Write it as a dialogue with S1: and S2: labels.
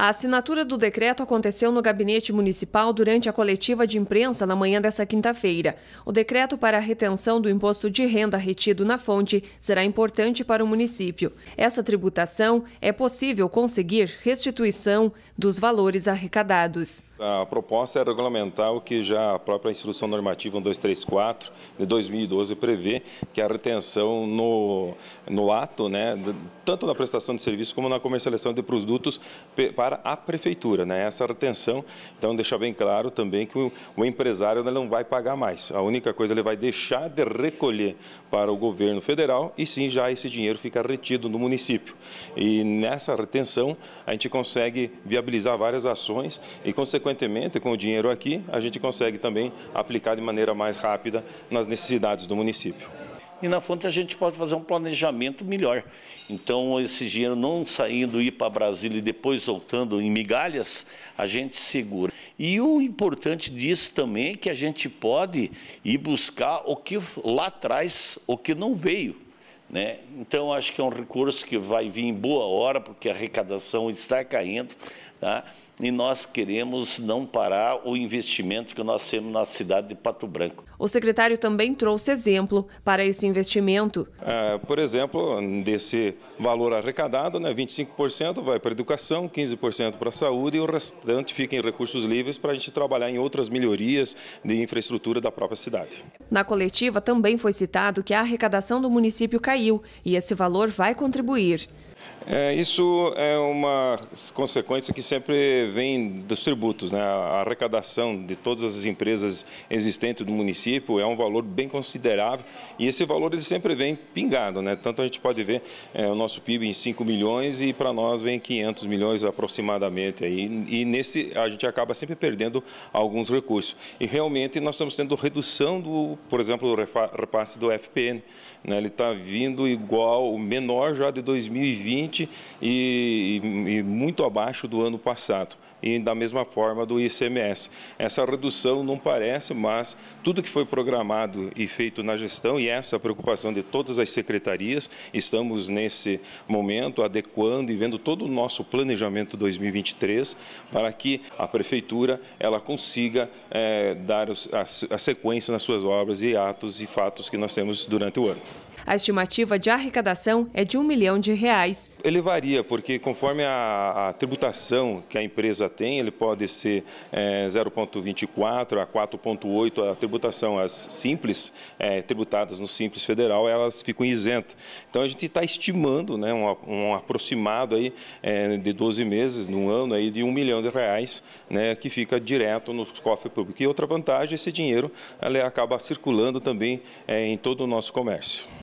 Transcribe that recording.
S1: A assinatura do decreto aconteceu no gabinete municipal durante a coletiva de imprensa na manhã dessa quinta-feira. O decreto para a retenção do imposto de renda retido na fonte será importante para o município. Essa tributação é possível conseguir restituição dos valores arrecadados.
S2: A proposta é regulamentar o que já a própria instrução normativa 1234 de 2012 prevê, que a retenção no, no ato, né, tanto na prestação de serviço como na comercialização de produtos para para a prefeitura, né? essa retenção. Então, deixa bem claro também que o, o empresário né, não vai pagar mais. A única coisa ele vai deixar de recolher para o governo federal e sim já esse dinheiro fica retido no município. E nessa retenção a gente consegue viabilizar várias ações e, consequentemente, com o dinheiro aqui, a gente consegue também aplicar de maneira mais rápida nas necessidades do município
S3: e na fonte a gente pode fazer um planejamento melhor. Então, esse dinheiro não saindo, ir para Brasília e depois voltando em migalhas, a gente segura. E o importante disso também é que a gente pode ir buscar o que lá atrás, o que não veio. Né? Então, acho que é um recurso que vai vir em boa hora, porque a arrecadação está caindo, Tá? E nós queremos não parar o investimento que nós temos na cidade
S2: de Pato Branco.
S1: O secretário também trouxe exemplo para esse investimento.
S2: É, por exemplo, desse valor arrecadado, né, 25% vai para a educação, 15% para a saúde e o restante fica em recursos livres para a gente trabalhar em outras melhorias de infraestrutura da própria cidade.
S1: Na coletiva também foi citado que a arrecadação do município caiu e esse valor vai contribuir.
S2: É, isso é uma consequência que sempre vem dos tributos. Né? A arrecadação de todas as empresas existentes do município é um valor bem considerável e esse valor ele sempre vem pingado. Né? Tanto a gente pode ver é, o nosso PIB em 5 milhões e para nós vem 500 milhões aproximadamente. Aí, e nesse a gente acaba sempre perdendo alguns recursos. E realmente nós estamos tendo redução do, por exemplo, do repasse do FPN. Né? Ele está vindo igual, menor já de 2020 2020 e, e, e muito abaixo do ano passado e da mesma forma do ICMS. Essa redução não parece, mas tudo que foi programado e feito na gestão e essa preocupação de todas as secretarias, estamos nesse momento adequando e vendo todo o nosso planejamento 2023 para que a prefeitura ela consiga é, dar a, a sequência nas suas obras e atos e fatos que nós temos durante o ano.
S1: A estimativa de arrecadação é de um milhão de reais
S2: ele varia, porque conforme a, a tributação que a empresa tem, ele pode ser é, 0,24 a 4,8 a tributação. As simples, é, tributadas no Simples Federal, elas ficam isentas. Então a gente está estimando né, um, um aproximado aí, é, de 12 meses, num ano, aí, de um milhão de reais, né, que fica direto nos cofres públicos. E outra vantagem, esse dinheiro ela acaba circulando também é, em todo o nosso comércio.